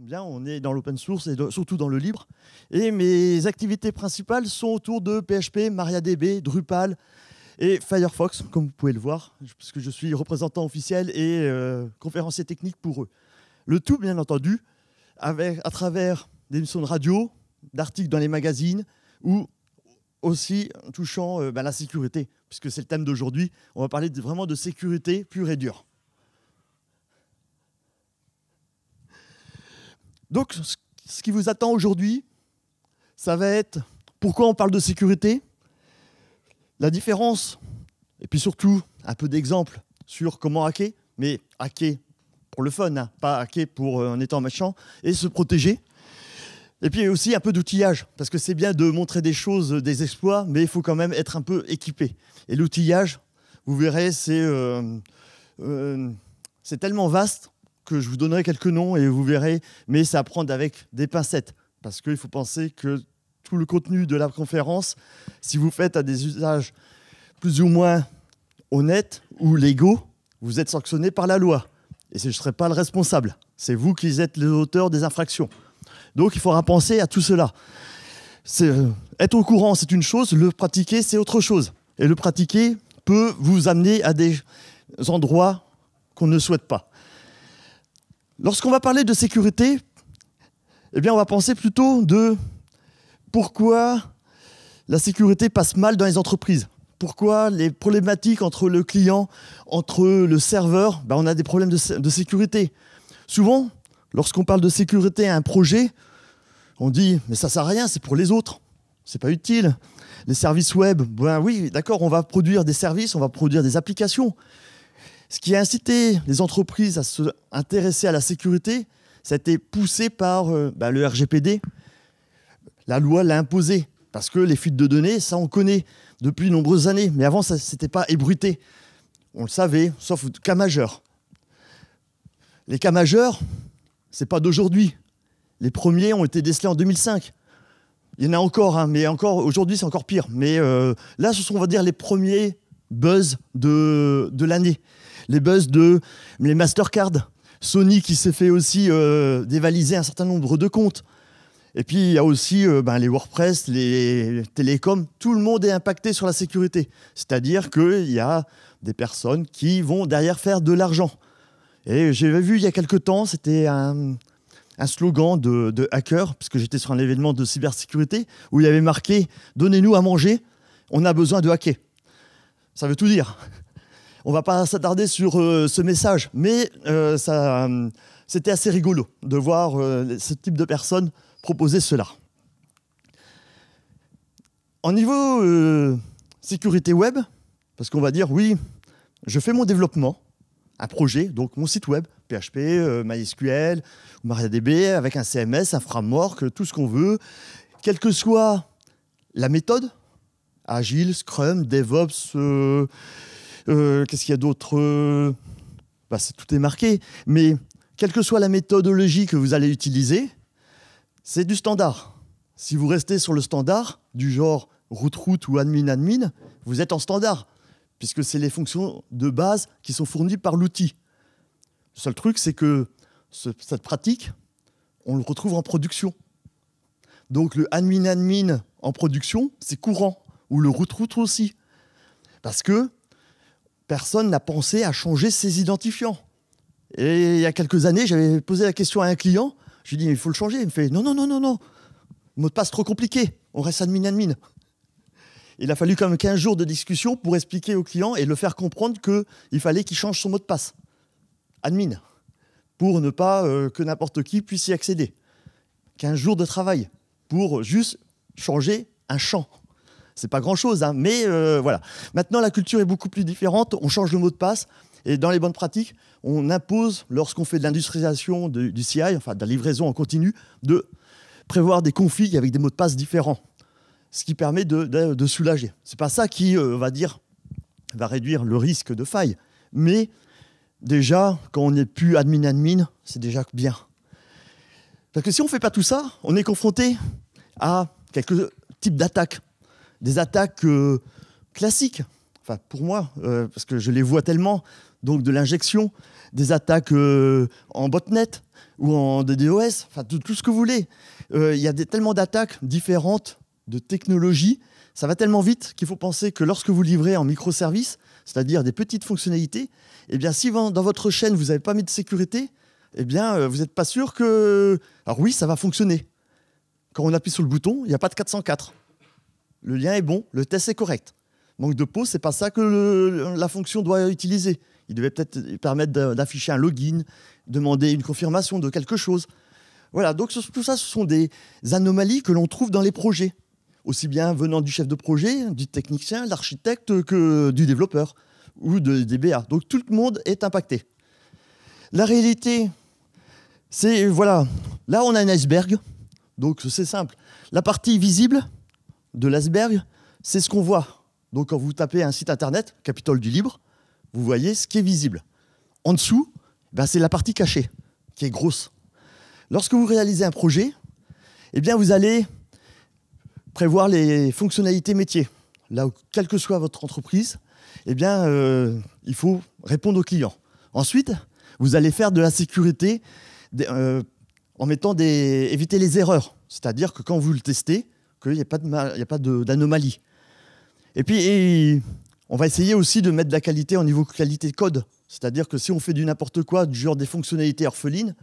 bien, on est dans l'open source et surtout dans le libre. Et mes activités principales sont autour de PHP, MariaDB, Drupal et Firefox, comme vous pouvez le voir, puisque je suis représentant officiel et euh, conférencier technique pour eux. Le tout, bien entendu, avec, à travers des émissions de radio, d'articles dans les magazines, ou aussi touchant euh, ben, la sécurité, puisque c'est le thème d'aujourd'hui. On va parler vraiment de sécurité pure et dure. Donc, ce qui vous attend aujourd'hui, ça va être pourquoi on parle de sécurité, la différence, et puis surtout un peu d'exemples sur comment hacker, mais hacker pour le fun, hein, pas hacker pour un euh, en étant machin, et se protéger. Et puis aussi un peu d'outillage, parce que c'est bien de montrer des choses, euh, des exploits, mais il faut quand même être un peu équipé. Et l'outillage, vous verrez, c'est euh, tellement vaste que je vous donnerai quelques noms et vous verrez, mais c'est à prendre avec des pincettes, parce qu'il faut penser que tout le contenu de la conférence, si vous faites à des usages plus ou moins honnêtes ou légaux, vous êtes sanctionné par la loi. Et je ne serai pas le responsable. C'est vous qui êtes les auteurs des infractions. Donc il faudra penser à tout cela. Euh, être au courant, c'est une chose, le pratiquer, c'est autre chose. Et le pratiquer peut vous amener à des endroits qu'on ne souhaite pas. Lorsqu'on va parler de sécurité, eh bien, on va penser plutôt de pourquoi la sécurité passe mal dans les entreprises. Pourquoi les problématiques entre le client, entre le serveur, ben, on a des problèmes de, sécurité. Souvent, lorsqu'on parle de sécurité à un projet, on dit mais ça sert à rien, c'est pour les autres, c'est pas utile. Les services web, ben oui, d'accord, on va produire des services, on va produire des applications, ce qui a incité les entreprises à se intéresser à la sécurité, ça a été poussé par euh, bah, le RGPD. La loi l'a imposé, parce que les fuites de données, ça on connaît depuis de nombreuses années, mais avant, ça n'était pas ébruité. On le savait, sauf cas majeurs. Les cas majeurs, ce n'est pas d'aujourd'hui. Les premiers ont été décelés en 2005. Il y en a encore, hein, mais encore aujourd'hui, c'est encore pire. Mais euh, là, ce sont, on va dire, les premiers buzz de l'année les buzz de les Mastercard, Sony qui s'est fait aussi euh, dévaliser un certain nombre de comptes. Et puis il y a aussi euh, ben, les WordPress, les télécoms, tout le monde est impacté sur la sécurité. C'est-à-dire qu'il y a des personnes qui vont derrière faire de l'argent. Et j'avais vu il y a quelque temps, c'était un, slogan de, de hacker, puisque j'étais sur un événement de cybersécurité, où il y avait marqué Donnez-nous à manger, on a besoin de hacker. Ça veut tout dire. On va pas s'attarder sur euh, ce message, mais euh, c'était assez rigolo de voir euh, ce type de personnes proposer cela. En niveau sécurité web, parce qu'on va dire, oui, je fais mon développement, un projet, donc mon site web, PHP, MySQL, MariaDB, avec un CMS, un framework, tout ce qu'on veut, quelle que soit la méthode, Agile, Scrum, DevOps, euh, qu'est-ce qu'il y a d'autre euh, bah, Tout est marqué. Mais quelle que soit la méthodologie que vous allez utiliser, c'est du standard. Si vous restez sur le standard, du genre root-root ou admin-admin, vous êtes en standard, puisque c'est les fonctions de base qui sont fournies par l'outil. Le seul truc, c'est que cette pratique, on le retrouve en production. Donc le admin-admin en production, c'est courant, ou le root-root aussi. Parce que personne n'a pensé à changer ses identifiants. Et il y a quelques années, j'avais posé la question à un client. Je lui ai dit, il faut le changer. Il me fait, non, non, non, non, non. Mot de passe trop compliqué. On reste admin, admin. Il a fallu quand même 15 jours de discussion pour expliquer au client et le faire comprendre qu'il fallait qu'il change son mot de passe. Admin. Pour ne pas euh, que n'importe qui puisse y accéder. 15 jours de travail pour juste changer un champ. C'est pas grand-chose, hein, mais euh, voilà. Maintenant, la culture est beaucoup plus différente. On change le mot de passe. Et dans les bonnes pratiques, on impose, lorsqu'on fait de l'industrialisation du CI, enfin de la livraison en continu, de prévoir des configs avec des mots de passe différents. Ce qui permet de, soulager. Ce soulager. C'est pas ça qui, euh, va dire, va réduire le risque de faille. Mais déjà, quand on n'est plus admin-admin, c'est déjà bien. Parce que si on ne fait pas tout ça, on est confronté à quelques types d'attaques des attaques euh, classiques, enfin pour moi, euh, parce que je les vois tellement, donc de l'injection, des attaques euh, en botnet ou en DDoS, enfin tout, ce que vous voulez. Il y a tellement d'attaques différentes de technologies, ça va tellement vite qu'il faut penser que lorsque vous livrez en microservices, c'est-à-dire des petites fonctionnalités, et eh bien si dans votre chaîne vous n'avez pas mis de sécurité, et eh bien vous n'êtes pas sûr que... Alors oui, ça va fonctionner. Quand on appuie sur le bouton, il n'y a pas de 404 le lien est bon, le test est correct. Manque de pause, c'est pas ça que la fonction doit utiliser. Il devait peut-être permettre d'afficher un login, demander une confirmation de quelque chose. Voilà, donc tout ça, ce sont des anomalies que l'on trouve dans les projets, aussi bien venant du chef de projet, du technicien, l'architecte que du développeur ou de, des Donc tout le monde est impacté. La réalité, c'est, voilà, là on a un iceberg, donc c'est simple. La partie visible, de l'asberg, c'est ce qu'on voit. Donc quand vous tapez un site internet, Capitole du Libre, vous voyez ce qui est visible. En dessous, ben, c'est la partie cachée, qui est grosse. Lorsque vous réalisez un projet, eh bien, vous allez prévoir les fonctionnalités métiers. Là, où, quelle que soit votre entreprise, eh bien, euh, il faut répondre aux clients. Ensuite, vous allez faire de la sécurité euh, en mettant des, éviter les erreurs. C'est-à-dire que quand vous le testez, il n'y a pas d'anomalie. Et puis, on va essayer aussi de mettre de la qualité au niveau qualité code. C'est-à-dire que si on fait du n'importe quoi, du genre des fonctionnalités orphelines,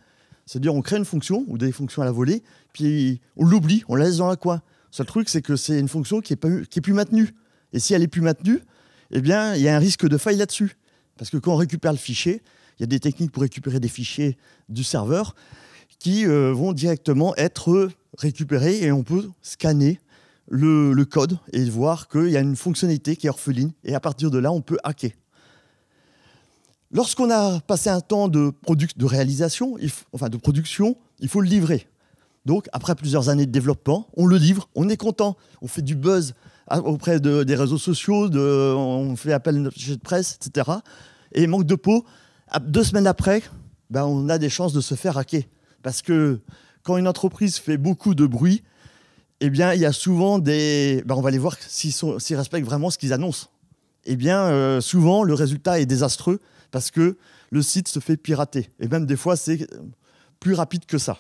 c'est-à-dire on crée une fonction ou des fonctions à la volée, puis on l'oublie, on la laisse dans la coin. Le seul truc, c'est que c'est une fonction qui n'est plus, plus maintenue. Et si elle n'est plus maintenue, eh bien, il y a un risque de faille là-dessus. Parce que quand on récupère le fichier, il y a des techniques pour récupérer des fichiers du serveur qui euh, vont directement être récupérer et on peut scanner le, code et voir qu'il y a une fonctionnalité qui est orpheline et à partir de là, on peut hacker. Lorsqu'on a passé un temps de, de réalisation, enfin de production, il faut le livrer. Donc, après plusieurs années de développement, on le livre, on est content, on fait du buzz auprès des réseaux sociaux, on fait appel à notre de presse, etc. Et manque de peau, deux semaines après, ben, on a des chances de se faire hacker. Parce que quand une entreprise fait beaucoup de bruit, eh bien, il y a souvent des. Ben, on va aller voir s'ils respectent vraiment ce qu'ils annoncent. Eh bien, euh, souvent, le résultat est désastreux parce que le site se fait pirater. Et même des fois, c'est euh, plus rapide que ça.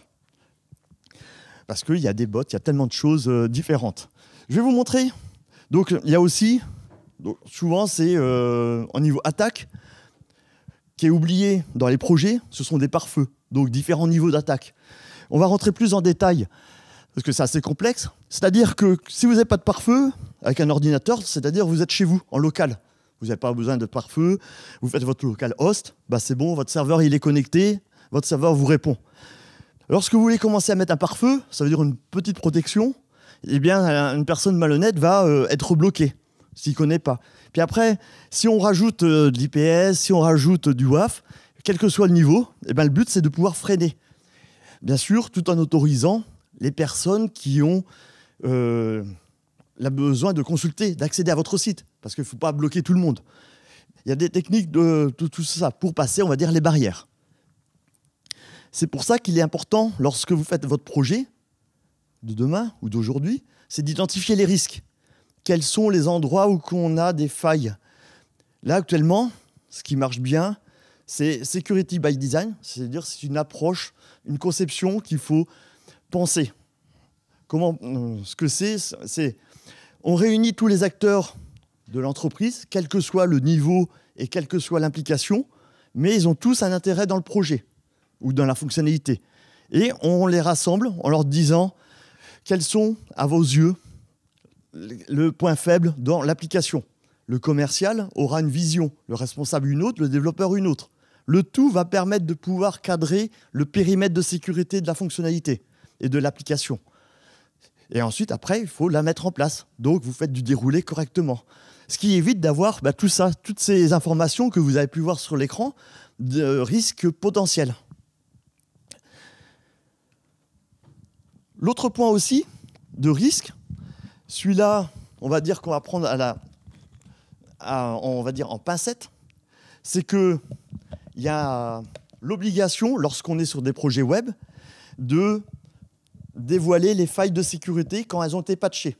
Parce qu'il y a des bots, il y a tellement de choses euh, différentes. Je vais vous montrer. Donc, il y a aussi, souvent, c'est au niveau attaque, qui est oublié dans les projets, ce sont des pare-feux. Donc, différents niveaux d'attaque. On va rentrer plus en détail parce que c'est assez complexe. C'est-à-dire que si vous n'avez pas de pare-feu avec un ordinateur, c'est-à-dire vous êtes chez vous, en local. Vous n'avez pas besoin de pare-feu, vous faites votre local host, bah c'est bon, votre serveur il est connecté, votre serveur vous répond. Lorsque vous voulez commencer à mettre un pare-feu, ça veut dire une petite protection, eh bien une personne malhonnête va euh, être bloquée s'il ne connaît pas. Puis après, si on rajoute euh, de l'IPS, si on rajoute du WAF, quel que soit le niveau, eh bien, le but c'est de pouvoir freiner. Bien sûr, tout en autorisant les personnes qui ont euh, la besoin de consulter, d'accéder à votre site, parce qu'il ne faut pas bloquer tout le monde. Il y a des techniques de tout, tout ça pour passer, on va dire, les barrières. C'est pour ça qu'il est important, lorsque vous faites votre projet de demain ou d'aujourd'hui, c'est d'identifier les risques. Quels sont les endroits où on a des failles Là, actuellement, ce qui marche bien, c'est security by design, c'est-à-dire c'est une approche, une conception qu'il faut penser. Comment, euh, ce que c'est, c'est on réunit tous les acteurs de l'entreprise, quel que soit le niveau et quelle que soit l'implication, mais ils ont tous un intérêt dans le projet ou dans la fonctionnalité. Et on les rassemble en leur disant quels sont, à vos yeux, le point faible dans l'application. Le commercial aura une vision, le responsable une autre, le développeur une autre. Le tout va permettre de pouvoir cadrer le périmètre de sécurité de la fonctionnalité et de l'application. Et ensuite, après, il faut la mettre en place. Donc, vous faites du déroulé correctement. Ce qui évite d'avoir bah, tout ça, toutes ces informations que vous avez pu voir sur l'écran de risques potentiels. L'autre point aussi de risque, celui-là, on va dire qu'on va prendre à la, on va dire en pincette, c'est que il y a l'obligation, lorsqu'on est sur des projets web, de dévoiler les failles de sécurité quand elles ont été patchées.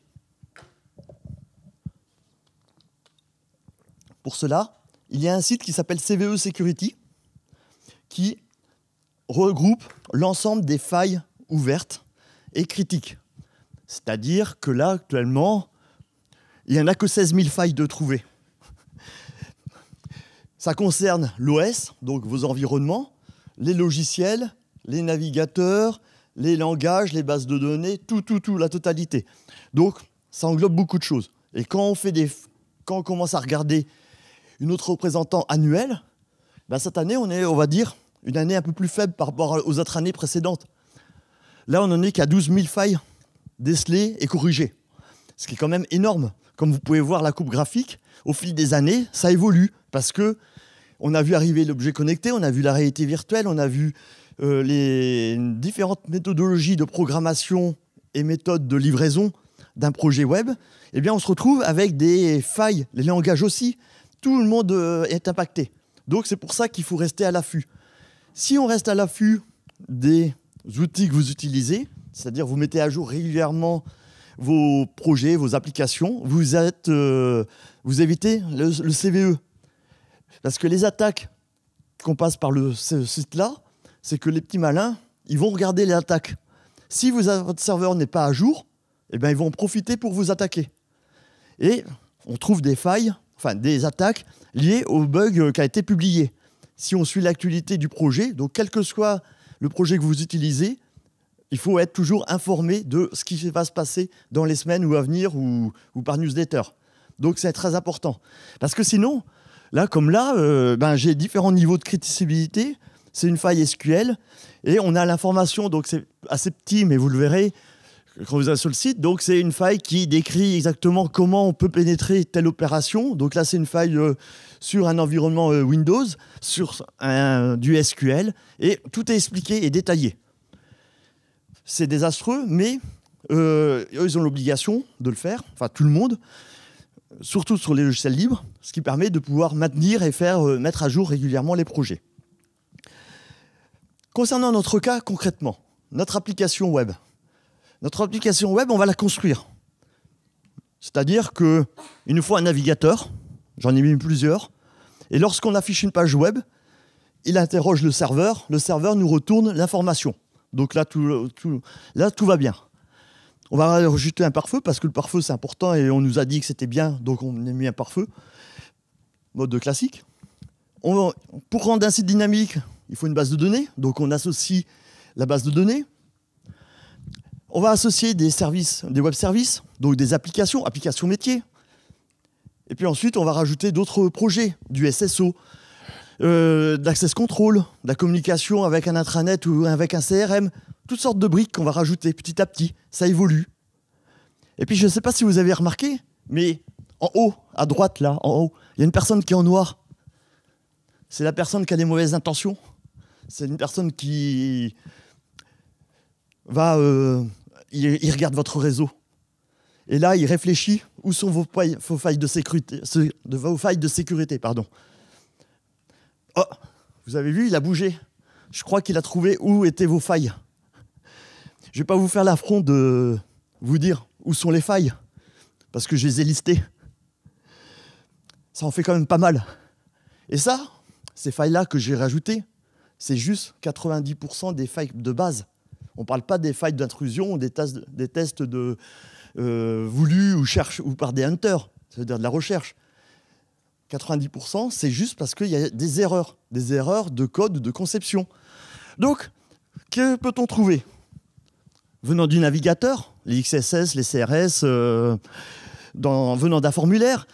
Pour cela, il y a un site qui s'appelle CVE Security qui regroupe l'ensemble des failles ouvertes et critiques. C'est-à-dire que là, actuellement, il n'y en a que 16 000 failles de trouvées. Ça concerne l'OS, donc vos environnements, les logiciels, les navigateurs, les langages, les bases de données, tout, tout, tout, la totalité. Donc, ça englobe beaucoup de choses. Et quand on, fait des, quand on commence à regarder une autre représentant annuelle, ben, cette année, on est, on va dire, une année un peu plus faible par rapport aux autres années précédentes. Là, on n'en est qu'à 12 000 failles décelées et corrigées, ce qui est quand même énorme. Comme vous pouvez voir la coupe graphique, au fil des années, ça évolue parce que on a vu arriver l'objet connecté, on a vu la réalité virtuelle, on a vu euh, les différentes méthodologies de programmation et méthodes de livraison d'un projet web. Eh bien, on se retrouve avec des failles, les langages aussi. Tout le monde euh, est impacté. Donc, c'est pour ça qu'il faut rester à l'affût. Si on reste à l'affût des outils que vous utilisez, c'est-à-dire vous mettez à jour régulièrement vos projets, vos applications, vous, êtes, euh, vous évitez le CVE, parce que les attaques qu'on passe par le, ce site-là, c'est que les petits malins, ils vont regarder les attaques. Si votre serveur n'est pas à jour, eh bien, ils vont profiter pour vous attaquer. Et on trouve des failles, enfin des attaques liées au bug euh, qui a été publié. Si on suit l'actualité du projet, donc quel que soit le projet que vous utilisez, il faut être toujours informé de ce qui va se passer dans les semaines ou à venir ou par newsletter. Donc c'est très important. Parce que sinon, Là, comme là, euh, ben, j'ai différents niveaux de critiquabilité. C'est une faille SQL et on a l'information, donc c'est assez petit, mais vous le verrez quand vous êtes sur le site. Donc, c'est une faille qui décrit exactement comment on peut pénétrer telle opération. Donc là, c'est une faille euh, sur un environnement euh, Windows, sur un, du SQL, et tout est expliqué et détaillé. C'est désastreux, mais ils ont l'obligation de le faire, enfin tout le monde surtout sur les logiciels libres, ce qui permet de pouvoir maintenir et faire euh, mettre à jour régulièrement les projets. Concernant notre cas concrètement, notre application web. Notre application web, on va la construire. C'est-à-dire qu'il nous faut un navigateur, j'en ai mis plusieurs, et lorsqu'on affiche une page web, il interroge le serveur, le serveur nous retourne l'information. Donc là tout, là, tout va bien on va rajouter un pare-feu parce que le pare-feu c'est important et on nous a dit que c'était bien, donc on a mis un pare-feu. Mode classique. pour rendre un site dynamique, il faut une base de données, donc on associe la base de données. On va associer des services, des web services, donc des applications, applications métiers. Et puis ensuite, on va rajouter d'autres projets, du SSO, euh, d'accès contrôle, de la communication avec un intranet ou avec un CRM, toutes sortes de briques qu'on va rajouter petit à petit. Ça évolue. Et puis, je ne sais pas si vous avez remarqué, mais en haut, à droite, là, en haut, il y a une personne qui est en noir. C'est la personne qui a des mauvaises intentions. C'est une personne qui va. Euh, il, regarde votre réseau. Et là, il réfléchit où sont vos, failles, de sécurité. vos failles de sécurité pardon. Oh, vous avez vu, il a bougé. Je crois qu'il a trouvé où étaient vos failles. Je ne vais pas vous faire l'affront de vous dire où sont les failles, parce que je les ai listées. Ça en fait quand même pas mal. Et ça, ces failles-là que j'ai rajoutées, c'est juste 90% des failles de base. On ne parle pas des failles d'intrusion, des, des, tests de euh, voulus ou, ou par des hunters, c'est-à-dire de la recherche. 90%, c'est juste parce qu'il y a des erreurs, des erreurs de code, de conception. Donc, que peut-on trouver venant du navigateur, les XSS, les CRS, euh, venant d'un formulaire,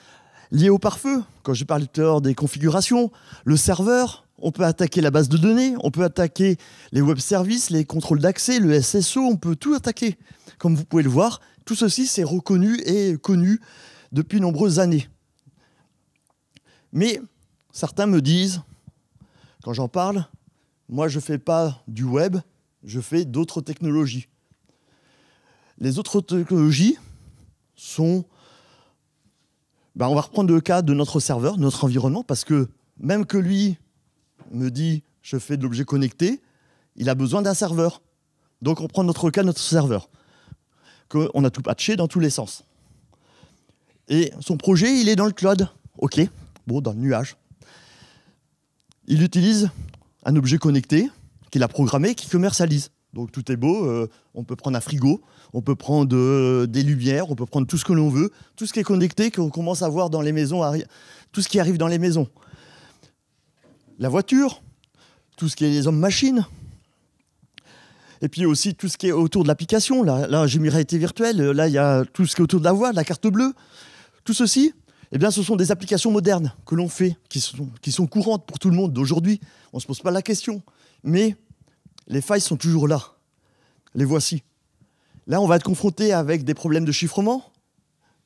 lié au pare-feu, quand je parle tout à l'heure des configurations, le serveur, on peut attaquer la base de données, on peut attaquer les web services, les contrôles d'accès, le SSO, on peut tout attaquer. Comme vous pouvez le voir, tout ceci s'est reconnu et connu depuis nombreuses années. Mais certains me disent, quand j'en parle, moi je ne fais pas du web, je fais d'autres technologies. Les autres technologies sont... Ben, on va reprendre le cas de notre serveur, notre environnement, parce que même que lui me dit je fais de l'objet connecté, il a besoin d'un serveur. Donc on prend notre cas, notre serveur, qu'on a tout patché dans tous les sens. Et son projet, il est dans le cloud. OK, bon, dans le nuage. Il utilise un objet connecté qu'il a programmé, qu'il commercialise. Donc tout est beau, euh, on peut prendre un frigo, on peut prendre euh, des lumières, on peut prendre tout ce que l'on veut, tout ce qui est connecté, qu'on commence à voir dans les maisons, tout ce qui arrive dans les maisons. La voiture, tout ce qui est les hommes-machines, et puis aussi tout ce qui est autour de l'application. Là, j'ai mis réalité virtuelle, là il y a tout ce qui est autour de la voie, la carte bleue. Tout ceci, eh bien, ce sont des applications modernes que l'on fait, qui sont, qui sont courantes pour tout le monde d'aujourd'hui. On ne se pose pas la question. Mais les failles sont toujours là. Les voici. Là, on va être confronté avec des problèmes de chiffrement,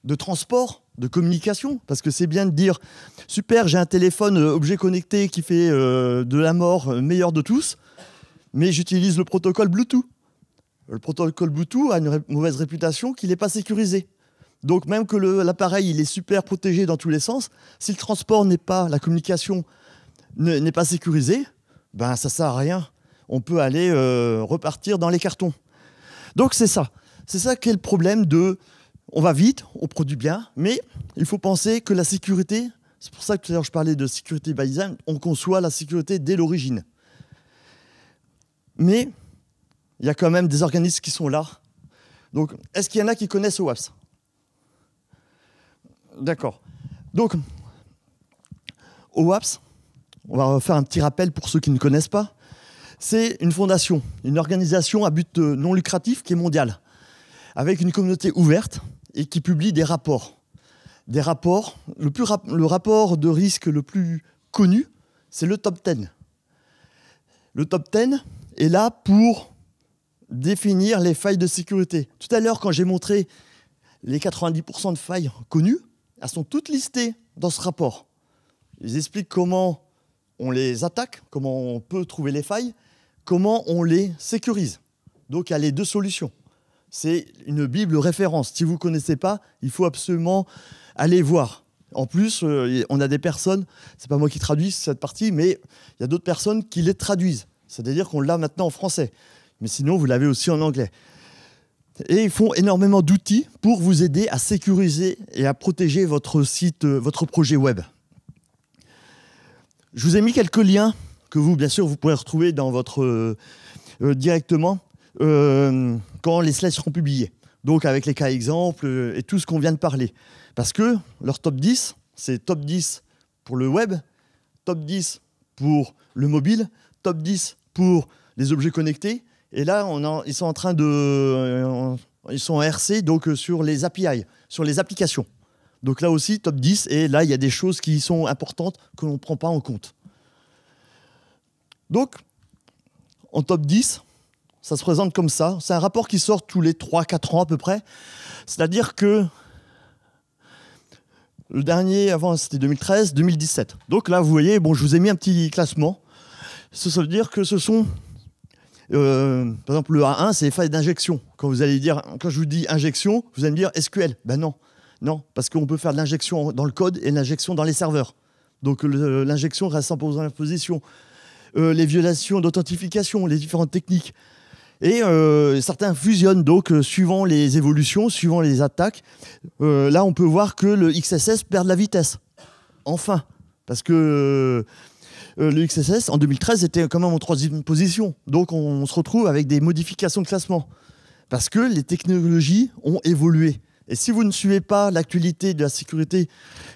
de transport, de communication, parce que c'est bien de dire super, j'ai un téléphone euh, objet connecté qui fait euh, de la mort euh, meilleur de tous, mais j'utilise le protocole Bluetooth. Le protocole Bluetooth a une mauvaise réputation qu'il n'est pas sécurisé. Donc même que l'appareil il est super protégé dans tous les sens, si le transport n'est pas, la communication n'est pas sécurisée, ben ça sert à rien on peut aller euh, repartir dans les cartons. Donc c'est ça. C'est ça qui est le problème de on va vite, on produit bien, mais il faut penser que la sécurité, c'est pour ça que tout à l'heure je parlais de sécurité by design, on conçoit la sécurité dès l'origine. Mais il y a quand même des organismes qui sont là. Donc est-ce qu'il y en a qui connaissent OWAPS D'accord. Donc OWAPS, on va faire un petit rappel pour ceux qui ne connaissent pas c'est une fondation, une organisation à but euh, non lucratif qui est mondiale, avec une communauté ouverte et qui publie des rapports. Des rapports, le, plus le rapport de risque le plus connu, c'est le top 10. Le top 10 est là pour définir les failles de sécurité. Tout à l'heure, quand j'ai montré les 90% de failles connues, elles sont toutes listées dans ce rapport. Ils expliquent comment on les attaque, comment on peut trouver les failles, comment on les sécurise. Donc il y a les deux solutions. C'est une Bible référence. Si vous ne connaissez pas, il faut absolument aller voir. En plus, euh, on a des personnes, c'est pas moi qui traduis cette partie, mais il y a d'autres personnes qui les traduisent. C'est-à-dire qu'on l'a maintenant en français. Mais sinon, vous l'avez aussi en anglais. Et ils font énormément d'outils pour vous aider à sécuriser et à protéger votre site, euh, votre projet web. Je vous ai mis quelques liens que vous, bien sûr, vous pourrez retrouver dans votre, euh, euh, directement euh, quand les slides seront publiés. Donc avec les cas exemples et tout ce qu'on vient de parler. Parce que leur top 10, c'est top 10 pour le web, top 10 pour le mobile, top 10 pour les objets connectés. Et là, ils sont en train de... ils sont RC, donc sur les API, sur les applications. Donc là aussi, top 10, et là, il y a des choses qui sont importantes que l'on ne prend pas en compte. Donc, en top 10, ça se présente comme ça. C'est un rapport qui sort tous les 3-4 ans à peu près. C'est-à-dire que le dernier, avant, c'était 2013, 2017. Donc là, vous voyez, bon, je vous ai mis un petit classement. Ça, veut dire que ce sont, euh, par exemple, le A1, c'est les failles d'injection. Quand vous allez dire, quand je vous dis injection, vous allez me dire SQL. Ben non, non, parce qu'on peut faire de l'injection dans le code et l'injection dans les serveurs. Donc l'injection reste en position. Euh, les violations d'authentification, les différentes techniques. Et euh, certains fusionnent donc euh, suivant les évolutions, suivant les attaques. là, on peut voir que le XSS perd de la vitesse. Enfin, parce que le XSS en 2013 était quand même en troisième position. Donc on, se retrouve avec des modifications de classement parce que les technologies ont évolué. Et si vous ne suivez pas l'actualité de la sécurité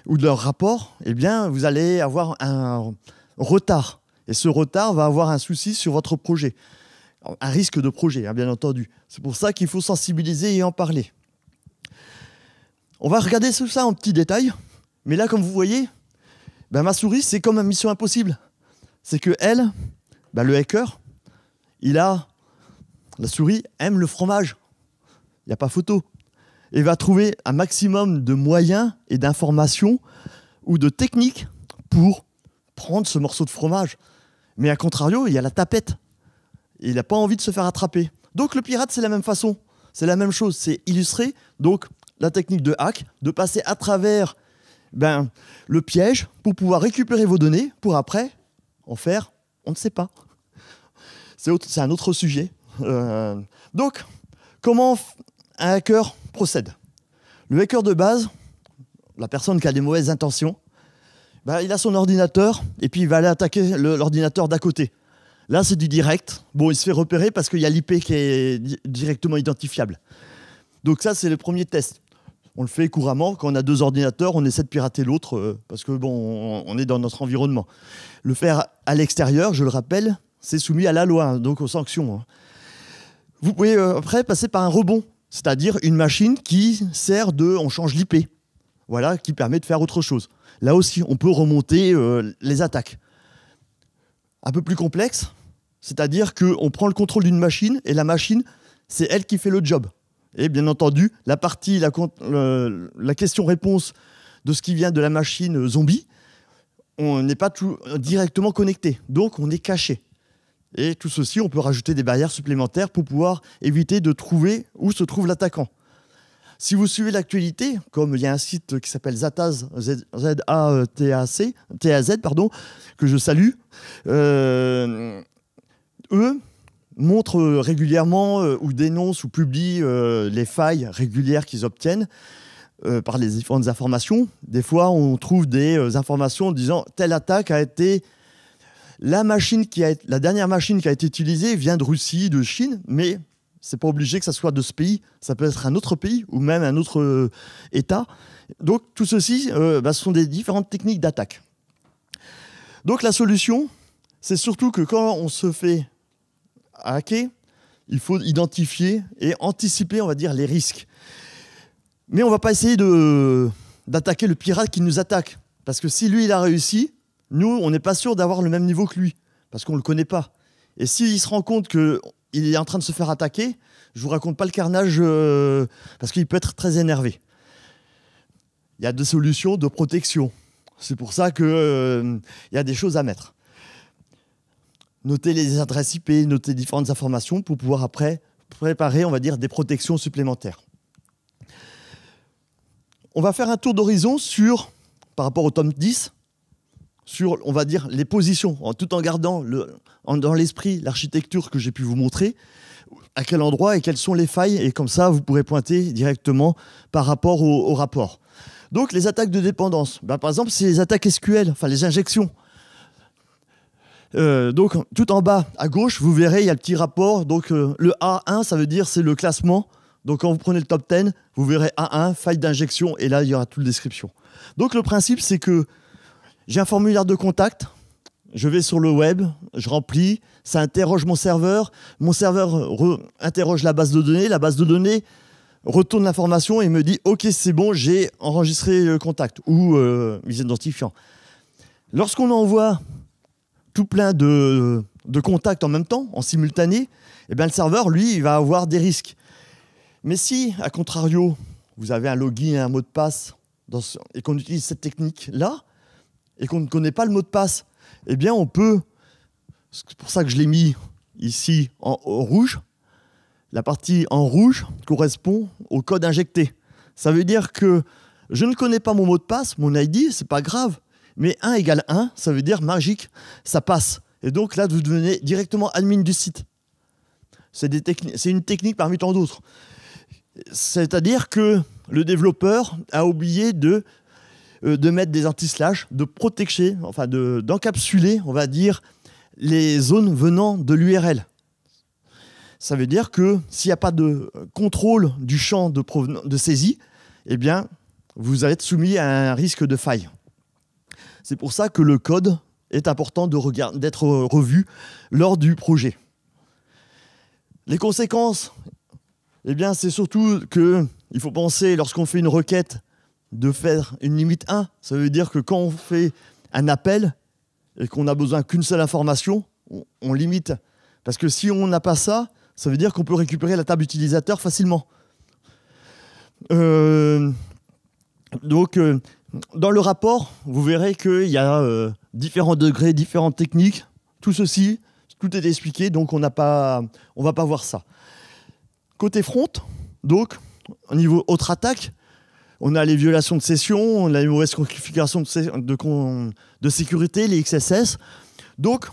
ou de leur rapport, eh bien, vous allez avoir un retard. Et ce retard va avoir un souci sur votre projet. Un risque de projet, hein, bien entendu. C'est pour ça qu'il faut sensibiliser et en parler. On va regarder tout ça en petit détail. Mais là, comme vous voyez, ben, ma souris, c'est comme une mission impossible. C'est que elle, ben, le hacker, il a. La souris aime le fromage. Il n'y a pas photo. Et va trouver un maximum de moyens et d'informations ou de techniques pour prendre ce morceau de fromage. Mais à contrario, il y a la tapette. il n'a pas envie de se faire attraper. Donc le pirate, c'est la même façon. C'est la même chose. C'est illustré. donc la technique de hack, de passer à travers ben, le piège pour pouvoir récupérer vos données, pour après en faire, on ne sait pas. C'est un autre sujet. Euh, donc, comment un hacker procède Le hacker de base, la personne qui a des mauvaises intentions, bah, il a son ordinateur et puis il va aller attaquer l'ordinateur d'à côté. Là, c'est du direct. Bon, il se fait repérer parce qu'il y a l'IP qui est directement identifiable. Donc ça, c'est le premier test. On le fait couramment. Quand on a deux ordinateurs, on essaie de pirater l'autre euh, parce que bon, on, est dans notre environnement. Le faire à l'extérieur, je le rappelle, c'est soumis à la loi, hein, donc aux sanctions. Hein. Vous pouvez euh, après passer par un rebond, c'est-à-dire une machine qui sert de, on change l'IP voilà, qui permet de faire autre chose. Là aussi, on peut remonter euh, les attaques. Un peu plus complexe, c'est-à-dire qu'on prend le contrôle d'une machine et la machine, c'est elle qui fait le job. Et bien entendu, la partie, la, la question-réponse de ce qui vient de la machine zombie, on n'est pas tout, directement connecté, donc on est caché. Et tout ceci, on peut rajouter des barrières supplémentaires pour pouvoir éviter de trouver où se trouve l'attaquant. Si vous suivez l'actualité, comme il y a un site qui s'appelle Zataz, Z-A-T-A-C, c z pardon, que je salue, euh, eux montrent régulièrement euh, ou dénoncent ou publient euh, les failles régulières qu'ils obtiennent. par les différentes informations. Des fois, on trouve des informations disant telle attaque a été la machine qui a été, la dernière machine qui a été utilisée vient de Russie, de Chine, mais c'est pas obligé que ça soit de ce pays, ça peut être un autre pays ou même un autre euh, État. Donc tout ceci, euh, bah, ce sont des différentes techniques d'attaque. Donc la solution, c'est surtout que quand on se fait hacker, il faut identifier et anticiper, on va dire, les risques. Mais on va pas essayer de d'attaquer le pirate qui nous attaque, parce que si lui il a réussi, nous on n'est pas sûr d'avoir le même niveau que lui, parce qu'on le connaît pas. Et s'il se rend compte que il est en train de se faire attaquer. Je vous raconte pas le carnage euh, parce qu'il peut être très énervé. Il y a deux solutions de protection. C'est pour ça qu'il euh, y a des choses à mettre. Notez les adresses IP, notez différentes informations pour pouvoir après préparer, on va dire, des protections supplémentaires. On va faire un tour d'horizon sur, par rapport au tome 10, sur, on va dire, les positions, en, tout en gardant le, dans l'esprit l'architecture que j'ai pu vous montrer, à quel endroit et quelles sont les failles, et comme ça, vous pourrez pointer directement par rapport au, rapport. Donc, les attaques de dépendance, ben, par exemple, c'est les attaques SQL, enfin les injections. Euh, donc, tout en bas à gauche, vous verrez, il y a le petit rapport. Donc, euh, le A1, ça veut dire c'est le classement. Donc, quand vous prenez le top 10, vous verrez A1, faille d'injection, et là, il y aura toute la description. Donc, le principe, c'est que j'ai un formulaire de contact, je vais sur le web, je remplis, ça interroge mon serveur, mon serveur interroge la base de données, la base de données retourne l'information et me dit OK, c'est bon, j'ai enregistré le contact ou euh, identifiants. Lorsqu'on envoie tout plein de, contacts en même temps, en simultané, eh bien, le serveur, lui, va avoir des risques. Mais si, à contrario, vous avez un login et un mot de passe et qu'on utilise cette technique-là, et qu'on ne connaît pas le mot de passe, eh bien on peut, c'est pour ça que je l'ai mis ici en, rouge, la partie en rouge correspond au code injecté. Ça veut dire que je ne connais pas mon mot de passe, mon ID, c'est pas grave, mais 1 égale 1, ça veut dire magique, ça passe. Et donc là, vous devenez directement admin du site. C'est une technique parmi tant d'autres. C'est-à-dire que le développeur a oublié de euh, de mettre des anti-slash, de protéger, enfin d'encapsuler, on va dire, les zones venant de l'URL. Ça veut dire que s'il n'y a pas de contrôle du champ de, saisie, eh bien, vous allez être soumis à un risque de faille. C'est pour ça que le code est important d'être revu lors du projet. Les conséquences, eh bien, c'est surtout que il faut penser lorsqu'on fait une requête de faire une limite 1. Ça veut dire que quand on fait un appel et qu'on a besoin qu'une seule information, on, limite. Parce que si on n'a pas ça, ça veut dire qu'on peut récupérer la table utilisateur facilement. Euh, donc, euh, dans le rapport, vous verrez qu'il y a euh, différents degrés, différentes techniques. Tout ceci, tout est expliqué, donc on ne va pas voir ça. Côté front, donc, au niveau autre attaque, on a les violations de session, on a les mauvaises configurations de, sécurité, les XSS. Donc,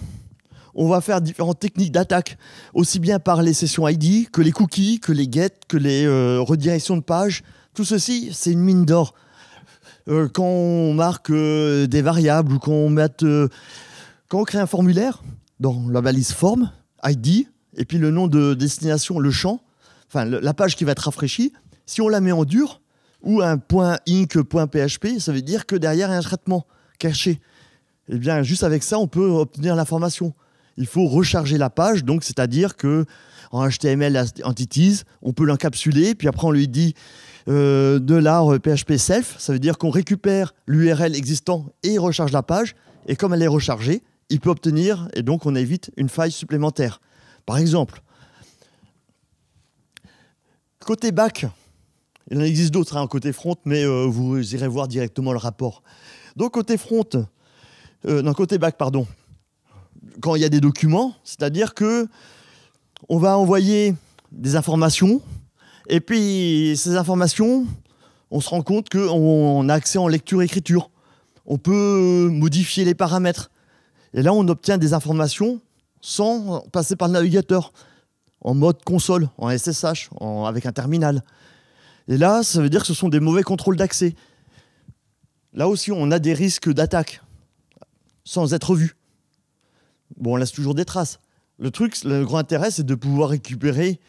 on va faire différentes techniques d'attaque, aussi bien par les sessions ID que les cookies, que les get, que les euh, redirections de page. Tout ceci, c'est une mine d'or. Euh, quand on marque euh, des variables ou quand on, quand on crée un formulaire dans la balise form, ID, et puis le nom de destination, le champ, enfin la page qui va être rafraîchie, si on la met en dur, ou un point .inc.php, ça veut dire que derrière, il y a un traitement caché. Eh bien, juste avec ça, on peut obtenir l'information. Il faut recharger la page, donc c'est-à-dire que en HTML entities, on peut l'encapsuler, puis après on lui dit euh, de l'art euh, PHP self, ça veut dire qu'on récupère l'URL existant et il recharge la page, et comme elle est rechargée, il peut obtenir, et donc on évite une faille supplémentaire. Par exemple, côté back, il en existe d'autres hein, côté front, mais euh, vous irez voir directement le rapport. Donc côté front, euh, non, côté back pardon, quand il y a des documents, c'est-à-dire que on va envoyer des informations, et puis ces informations, on se rend compte qu'on a accès en lecture-écriture. On peut euh, modifier les paramètres. Et là, on obtient des informations sans passer par le navigateur, en mode console, en SSH, avec un terminal. Et là, ça veut dire que ce sont des mauvais contrôles d'accès. Là aussi, on a des risques d'attaque, sans être vu. Bon, on laisse toujours des traces. Le truc, le grand intérêt, c'est de pouvoir récupérer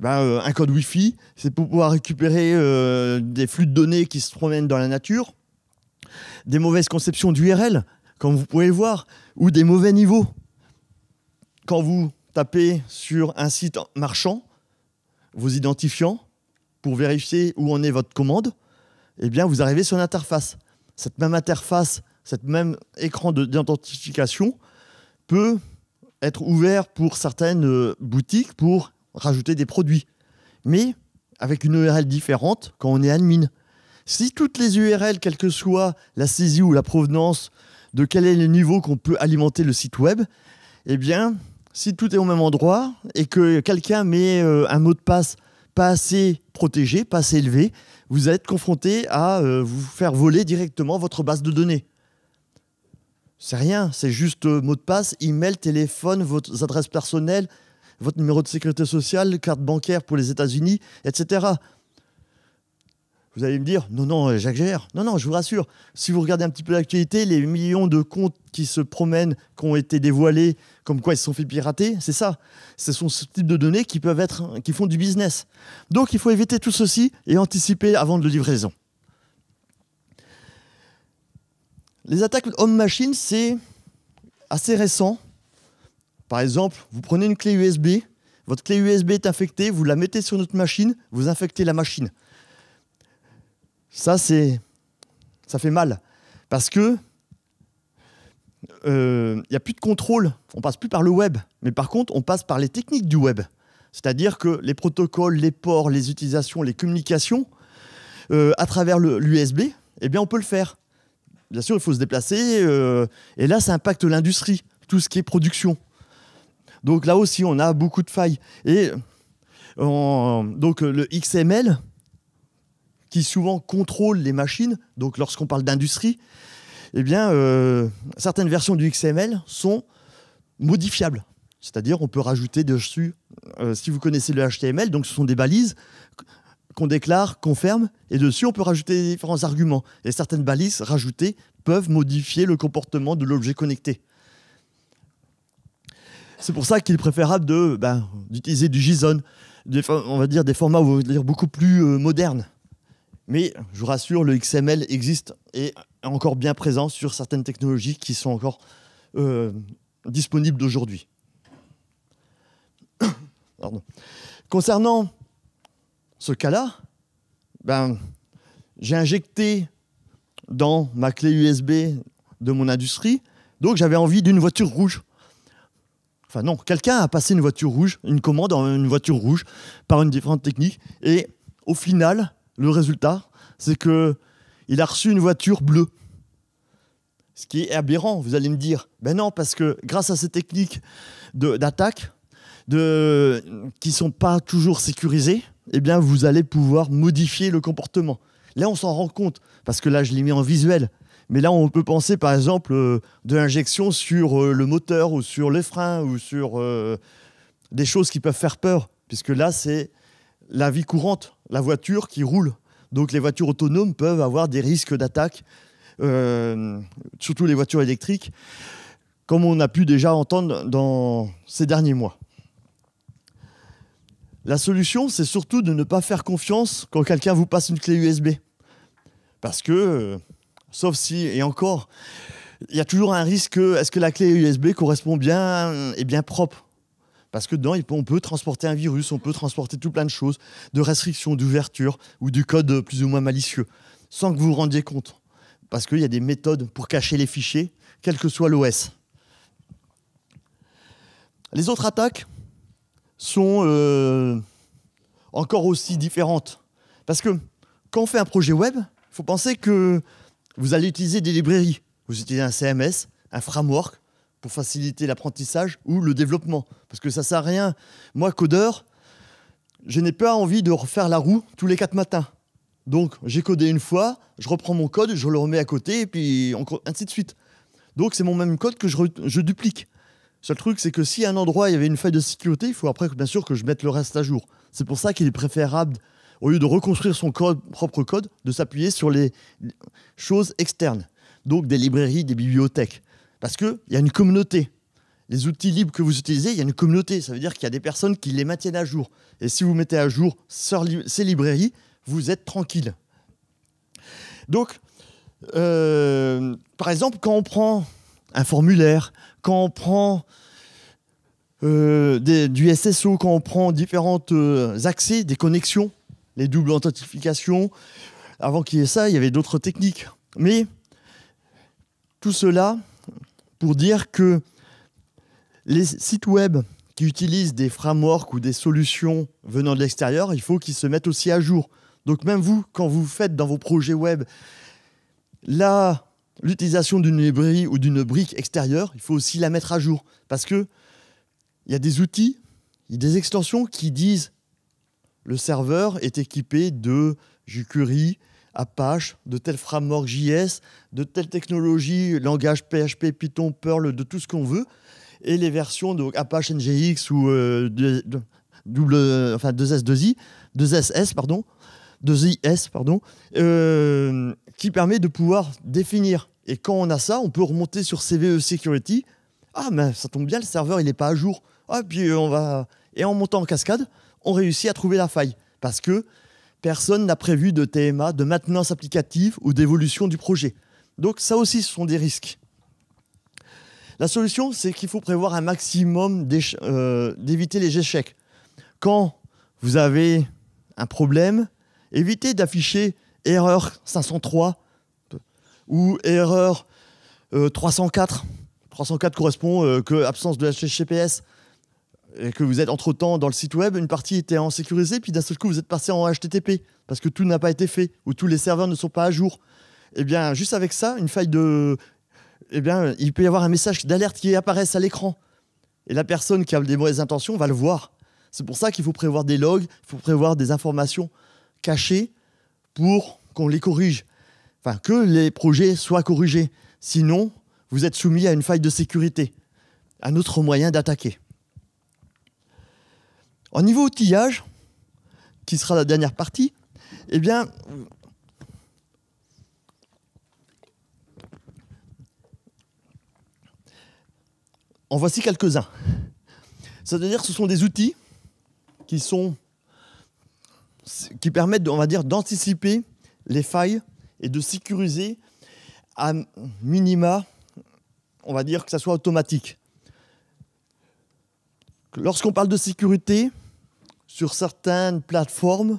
ben, euh, un code Wi-Fi, c'est pour pouvoir récupérer euh, des flux de données qui se promènent dans la nature, des mauvaises conceptions d'URL, comme vous pouvez le voir, ou des mauvais niveaux. Quand vous tapez sur un site marchand, vos identifiants, pour vérifier où en est votre commande, eh bien, vous arrivez sur l'interface. interface. Cette même interface, cette même écran d'identification peut être ouvert pour certaines euh, boutiques pour rajouter des produits, mais avec une URL différente quand on est admin. Si toutes les URL, quelle que soit la saisie ou la provenance, de quel est le niveau qu'on peut alimenter le site web, eh bien, si tout est au même endroit et que quelqu'un met euh, un mot de passe pas assez protégé, pas assez élevé, vous êtes confronté à euh, vous faire voler directement votre base de données. C'est rien, c'est juste euh, mot de passe, email, téléphone, votre adresse personnelle, votre numéro de sécurité sociale, carte bancaire pour les États-Unis, etc. Vous allez me dire, non, non, euh, j'exagère. Non, non, je vous rassure. Si vous regardez un petit peu l'actualité, les millions de comptes qui se promènent, qui ont été dévoilés, comme quoi ils se sont fait pirater, c'est ça. Ce sont ce type de données qui peuvent être, hein, qui font du business. Donc, il faut éviter tout ceci et anticiper avant de livraison. Les attaques homme-machine, c'est assez récent. Par exemple, vous prenez une clé USB, votre clé USB est infectée, vous la mettez sur notre machine, vous infectez la machine. Ça, c'est. Ça fait mal. Parce que. Il euh, n'y a plus de contrôle. On passe plus par le web. Mais par contre, on passe par les techniques du web. C'est-à-dire que les protocoles, les ports, les utilisations, les communications, euh, à travers l'USB, eh bien, on peut le faire. Bien sûr, il faut se déplacer. Euh, et là, ça impacte l'industrie, tout ce qui est production. Donc là aussi, on a beaucoup de failles. Et donc le XML, qui souvent contrôlent les machines, donc lorsqu'on parle d'industrie, eh bien, euh, certaines versions du XML sont modifiables. C'est-à-dire, on peut rajouter dessus, euh, si vous connaissez le HTML, donc ce sont des balises qu'on déclare, qu'on ferme, et dessus, on peut rajouter différents arguments. Et certaines balises rajoutées peuvent modifier le comportement de l'objet connecté. C'est pour ça qu'il est préférable ben, d'utiliser du JSON, des, on va dire des formats beaucoup plus euh, modernes. Mais je vous rassure, le XML existe et est encore bien présent sur certaines technologies qui sont encore euh, disponibles d'aujourd'hui. Concernant ce cas-là, ben, j'ai injecté dans ma clé USB de mon industrie, donc j'avais envie d'une voiture rouge. Enfin non, quelqu'un a passé une voiture rouge, une commande en une voiture rouge par une différente technique, et au final, le résultat, c'est que il a reçu une voiture bleue. Ce qui est aberrant, vous allez me dire. Ben non, parce que grâce à ces techniques d'attaque, qui ne sont pas toujours sécurisées, eh bien, vous allez pouvoir modifier le comportement. Là, on s'en rend compte, parce que là, je l'ai mis en visuel. Mais là, on peut penser, par exemple, euh, de l'injection sur euh, le moteur ou sur les freins ou sur euh, des choses qui peuvent faire peur, puisque là, c'est la vie courante la voiture qui roule. Donc les voitures autonomes peuvent avoir des risques d'attaque, euh, surtout les voitures électriques, comme on a pu déjà entendre dans ces derniers mois. La solution, c'est surtout de ne pas faire confiance quand quelqu'un vous passe une clé USB. Parce que, euh, sauf si, et encore, il y a toujours un risque, est-ce que la clé USB correspond bien, euh, et bien propre parce que dedans, on peut transporter un virus, on peut transporter tout plein de choses, de restrictions, d'ouverture ou du code plus ou moins malicieux, sans que vous vous rendiez compte. Parce qu'il y a des méthodes pour cacher les fichiers, quel que soit l'OS. Les autres attaques sont euh, encore aussi différentes. Parce que quand on fait un projet web, il faut penser que vous allez utiliser des librairies. Vous utilisez un CMS, un framework, pour faciliter l'apprentissage ou le développement. Parce que ça sert à rien. Moi, codeur, je n'ai pas envie de refaire la roue tous les quatre matins. Donc, j'ai codé une fois, je reprends mon code, je le remets à côté, et puis ainsi de suite. Donc, c'est mon même code que je, je duplique. Seul truc, c'est que si à un endroit il y avait une faille de sécurité, il faut après, bien sûr, que je mette le reste à jour. C'est pour ça qu'il est préférable, au lieu de reconstruire son propre code, de s'appuyer sur les choses externes. Donc, des librairies, des bibliothèques. Parce qu'il y a une communauté. Les outils libres que vous utilisez, il y a une communauté. Ça veut dire qu'il y a des personnes qui les maintiennent à jour. Et si vous mettez à jour ces librairies, vous êtes tranquille. Donc, euh, par exemple, quand on prend un formulaire, quand on prend euh, du SSO, quand on prend différents euh, accès, des connexions, les doubles authentifications, avant qu'il y ait ça, il y avait d'autres techniques. Mais tout cela, pour dire que les sites web qui utilisent des frameworks ou des solutions venant de l'extérieur, il faut qu'ils se mettent aussi à jour. Donc même vous, quand vous faites dans vos projets web l'utilisation d'une librairie ou d'une brique extérieure, il faut aussi la mettre à jour. Parce qu'il y a des outils, des extensions qui disent le serveur est équipé de jQuery, Apache, de tels framework JS, de telle technologie, langage PHP, Python, Perl, de tout ce qu'on veut. Et les versions de Apache NGX ou euh, double, enfin 2S2I, 2SS, pardon, 2IS, pardon, euh, qui permet de pouvoir définir. Et quand on a ça, on peut remonter sur CVE Security. Ah, mais ça tombe bien, le serveur, il n'est pas à jour. Ah, puis euh, on va. Et en montant en cascade, on réussit à trouver la faille. Parce que personne n'a prévu de TMA, de maintenance applicative ou d'évolution du projet. Donc ça aussi, ce sont des risques. La solution, c'est qu'il faut prévoir un maximum euh, d'éviter les échecs. Quand vous avez un problème, évitez d'afficher erreur 503 ou erreur 304. Euh, 304 correspond euh, que absence de HTTPS et euh, que vous êtes entre-temps dans le site web, une partie était en sécurisé, puis d'un seul coup, vous êtes passé en HTTP, parce que tout n'a pas été fait, ou tous les serveurs ne sont pas à jour. Eh bien, juste avec ça, une faille de... Eh bien, il peut y avoir un message d'alerte qui apparaît à l'écran. Et la personne qui a des mauvaises intentions va le voir. C'est pour ça qu'il faut prévoir des logs, il faut prévoir des informations cachées pour qu'on les corrige. Enfin, que les projets soient corrigés. Sinon, vous êtes soumis à une faille de sécurité. Un autre moyen d'attaquer. Au niveau outillage, qui sera la dernière partie, eh bien, en voici quelques-uns. C'est-à-dire, ce sont des outils qui sont qui permettent, on va dire, d'anticiper les failles et de sécuriser à minima, on va dire que ça soit automatique. Lorsqu'on parle de sécurité, sur certaines plateformes,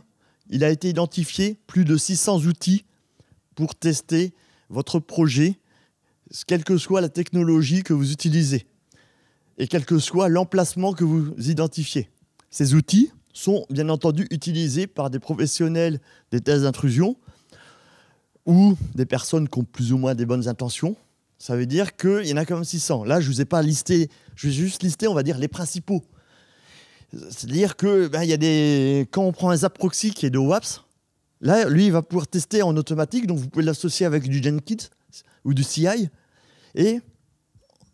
il a été identifié plus de 600 outils pour tester votre projet, quelle que soit la technologie que vous utilisez et quel que soit l'emplacement que vous identifiez. Ces outils sont bien entendu utilisés par des professionnels des tests d'intrusion ou des personnes qui ont plus ou moins des bonnes intentions. Ça veut dire qu'il y en a quand même 600. Là, je ne vous ai pas listé, je vais juste lister, on va dire, les principaux. C'est-à-dire que ben, y a des... quand on prend un Zaproxy qui est de OAPS, là, lui, il va pouvoir tester en automatique. Donc, vous pouvez l'associer avec du GenKit ou du CI et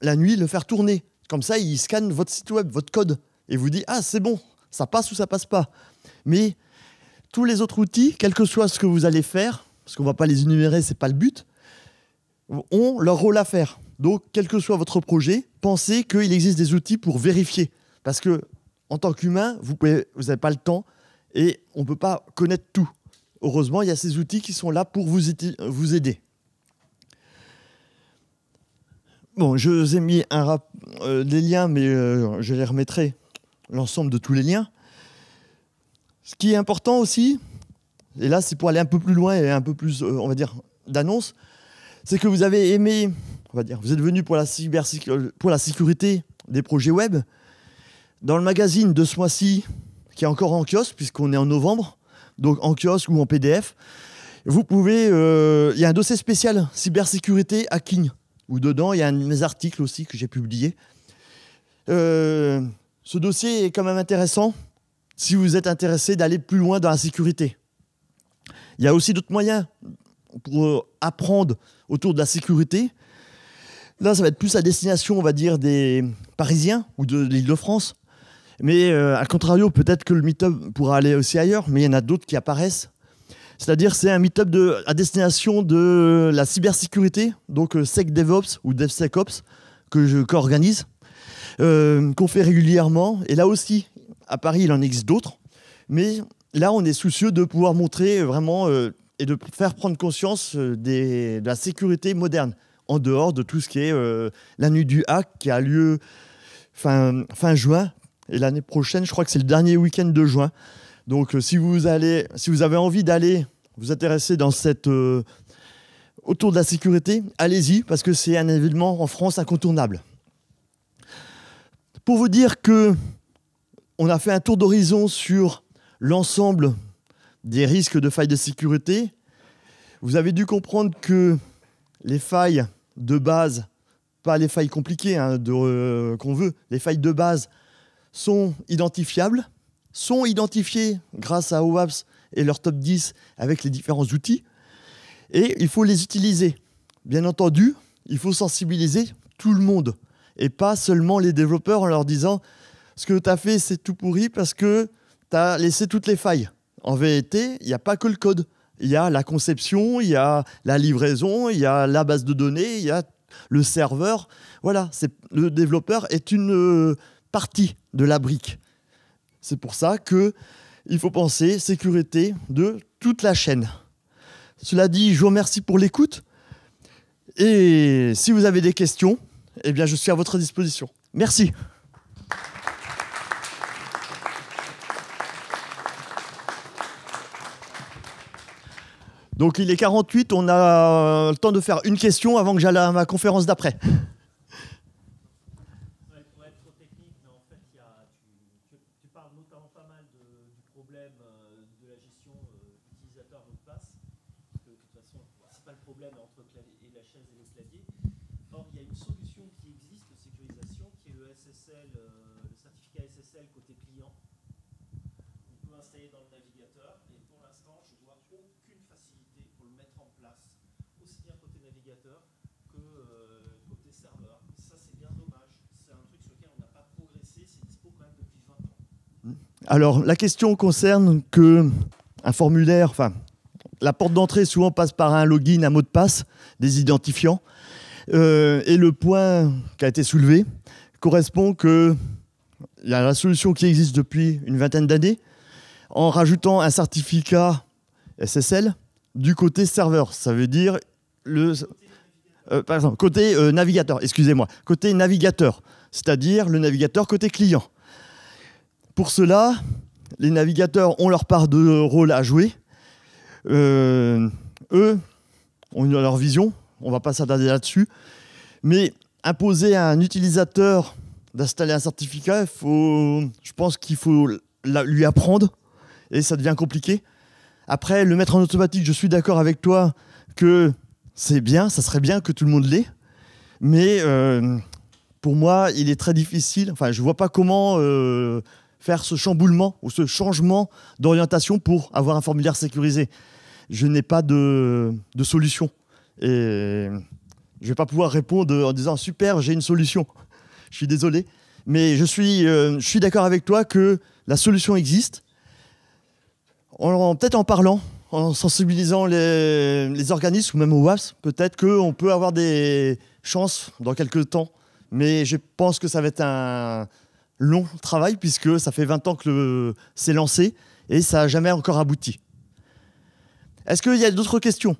la nuit le faire tourner. Comme ça, il scanne votre site web, votre code et vous dit Ah, c'est bon, ça passe ou ça passe pas. Mais tous les autres outils, quel que soit ce que vous allez faire, parce qu'on ne va pas les énumérer, c'est pas le but, ont leur rôle à faire. Donc, quel que soit votre projet, pensez qu'il existe des outils pour vérifier. Parce que en tant qu'humain, vous n'avez pas le temps et on ne peut pas connaître tout. Heureusement, il y a ces outils qui sont là pour vous, aider. Bon, je vous ai mis un euh, des liens, mais euh, je les remettrai, l'ensemble de tous les liens. Ce qui est important aussi, et là c'est pour aller un peu plus loin et un peu plus, euh, on va dire, d'annonce, c'est que vous avez aimé, on va dire, vous êtes venu pour la, cyber, pour la sécurité des projets web, dans le magazine de ce mois-ci, qui est encore en kiosque, puisqu'on est en novembre, donc en kiosque ou en PDF, vous pouvez. Euh, il y a un dossier spécial cybersécurité hacking, où dedans il y a un de mes articles aussi que j'ai publié. Euh, ce dossier est quand même intéressant si vous êtes intéressé d'aller plus loin dans la sécurité. Il y a aussi d'autres moyens pour euh, apprendre autour de la sécurité. Là, ça va être plus à destination, on va dire, des Parisiens ou de l'Île-de-France. Mais euh, à contrario, peut-être que le meet-up pourra aller aussi ailleurs, mais il y en a d'autres qui apparaissent. C'est-à-dire, c'est un meet-up à destination de la cybersécurité, donc euh, Sec DevOps ou DevSecOps, que je organise euh, qu'on fait régulièrement. Et là aussi, à Paris, il en existe d'autres. Mais là, on est soucieux de pouvoir montrer vraiment et de faire prendre conscience de la sécurité moderne, en dehors de tout ce qui est la nuit du hack qui a lieu fin, fin juin et l'année prochaine, je crois que c'est le dernier week-end de juin. Donc, euh, si, vous si vous avez envie d'aller vous intéresser dans cette, euh, autour de la sécurité, allez-y, parce que c'est un événement en France incontournable. Pour vous dire que on a fait un tour d'horizon sur l'ensemble des risques de failles de sécurité, vous avez dû comprendre que les failles de base, pas les failles compliquées hein, euh, qu'on veut, les failles de base, sont identifiables, sont identifiés grâce à OWASP et leur top 10 avec les différents outils, et il faut les utiliser. Bien entendu, il faut sensibiliser tout le monde, et pas seulement les développeurs en leur disant ce que tu as fait, c'est tout pourri parce que tu as laissé toutes les failles. En vérité, il n'y a pas que le code. Il y a la conception, il y a la livraison, il y a la base de données, il y a le serveur. Voilà, le développeur est une euh, de la brique. C'est pour ça que il faut penser sécurité de toute la chaîne. Cela dit, je vous remercie pour l'écoute. Et si vous avez des questions, eh bien, je suis à votre disposition. Merci. Donc il est 48, on a le temps de faire une question avant que j'aille à ma conférence d'après. Alors, la question concerne que un formulaire, enfin, la porte d'entrée souvent passe par un login, un mot de passe, des identifiants. Euh, et le point qui a été soulevé correspond que la, solution qui existe depuis une vingtaine d'années, en rajoutant un certificat SSL du côté serveur. Ça veut dire le. Euh, côté euh, navigateur, excusez-moi, côté navigateur, c'est-à-dire le navigateur côté client. Pour cela, les navigateurs ont leur part de rôle à jouer. Euh, eux ont leur vision, on ne va pas s'attarder là-dessus. Mais imposer à un utilisateur d'installer un certificat, faut, je pense qu'il faut lui apprendre et ça devient compliqué. Après, le mettre en automatique, je suis d'accord avec toi que c'est bien, ça serait bien que tout le monde l'ait. Mais euh, pour moi, il est très difficile. Enfin, je vois pas comment euh, faire ce chamboulement ou ce changement d'orientation pour avoir un formulaire sécurisé. Je n'ai pas de, de, solution. Et je vais pas pouvoir répondre en disant super, j'ai une solution. je suis désolé. Mais je suis, euh, je suis d'accord avec toi que la solution existe. Peut-être en parlant, en sensibilisant les, les, organismes ou même au WAPS, peut-être qu'on peut avoir des chances dans quelques temps. Mais je pense que ça va être un, long travail puisque ça fait 20 ans que c'est lancé et ça n'a jamais encore abouti. Est-ce qu'il y a d'autres questions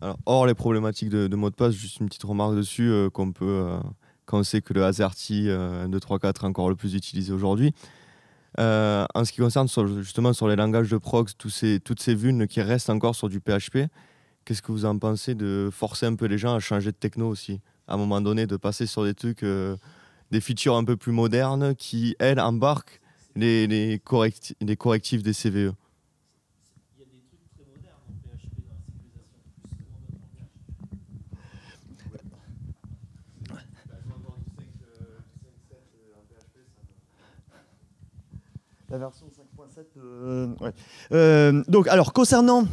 Alors, hors les problématiques de, mot de passe, juste une petite remarque dessus euh, qu'on peut, euh, quand on sait que le AZERTY 1, 2, 3, 4 est encore le plus utilisé aujourd'hui. Euh, en ce qui concerne justement sur les langages de prox, toutes ces vunes qui restent encore sur du PHP, qu'est-ce que vous en pensez de forcer un peu les gens à changer de techno aussi à un moment donné de passer sur des trucs, euh, des features un peu plus modernes qui, elles, embarquent les, les, correcti les correctifs des CVE. La version 5.7 Euh, ouais. euh, donc, alors, concernant...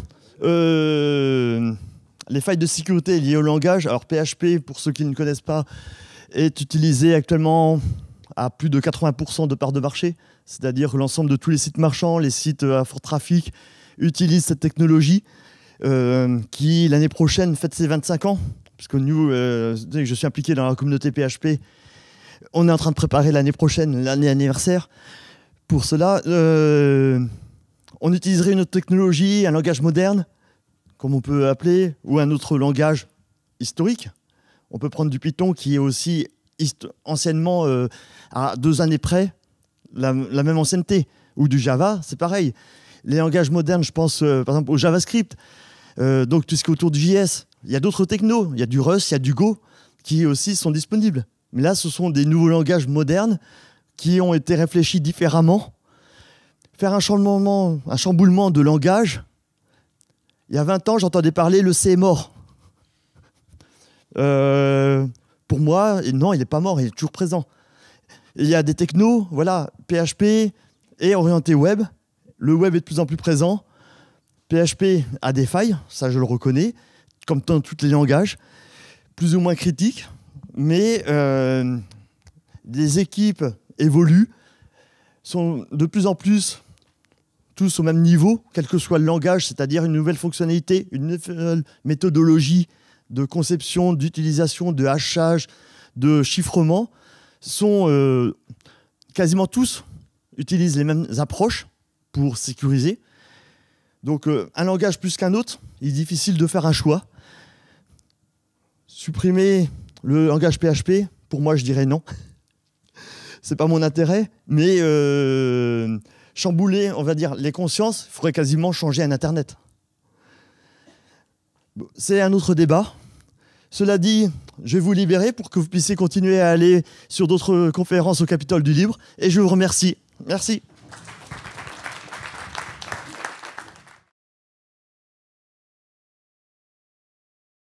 Euh les failles de sécurité liées au langage, alors PHP, pour ceux qui ne connaissent pas, est utilisé actuellement à plus de 80% de part de marché, c'est-à-dire que l'ensemble de tous les sites marchands, les sites euh, à fort trafic, utilisent cette technologie euh, qui, l'année prochaine, fête ses 25 ans, puisque euh, nous, je suis impliqué dans la communauté PHP, on est en train de préparer l'année prochaine, l'année anniversaire. Pour cela, on utiliserait une autre technologie, un langage moderne, comme on peut appeler, ou un autre langage historique. On peut prendre du Python qui est aussi anciennement euh, à deux années près la, même ancienneté. Ou du Java, c'est pareil. Les langages modernes, je pense euh, par exemple au JavaScript, euh, donc tout ce qui est autour du JS. Il y a d'autres technos, il y a du Rust, il y a du Go qui aussi sont disponibles. Mais là, ce sont des nouveaux langages modernes qui ont été réfléchis différemment. Faire un chamboulement, un chamboulement de langage, il y a 20 ans, j'entendais parler le C est mort. Euh, pour moi, non, il n'est pas mort, il est toujours présent. Il y a des technos, voilà, PHP et orienté web. Le web est de plus en plus présent. PHP a des failles, ça je le reconnais, comme dans tous les langages, plus ou moins critiques, mais euh, des équipes évoluent, sont de plus en plus tous au même niveau, quel que soit le langage, c'est-à-dire une nouvelle fonctionnalité, une nouvelle méthodologie de conception, d'utilisation, de hachage, de chiffrement, sont euh, quasiment tous utilisent les mêmes approches pour sécuriser. Donc euh, un langage plus qu'un autre, il est difficile de faire un choix. Supprimer le langage PHP, pour moi je dirais non. C'est pas mon intérêt, mais euh, chambouler, on va dire, les consciences, il faudrait quasiment changer un Internet. C'est un autre débat. Cela dit, je vais vous libérer pour que vous puissiez continuer à aller sur d'autres conférences au Capitole du Libre. Et je vous remercie. Merci.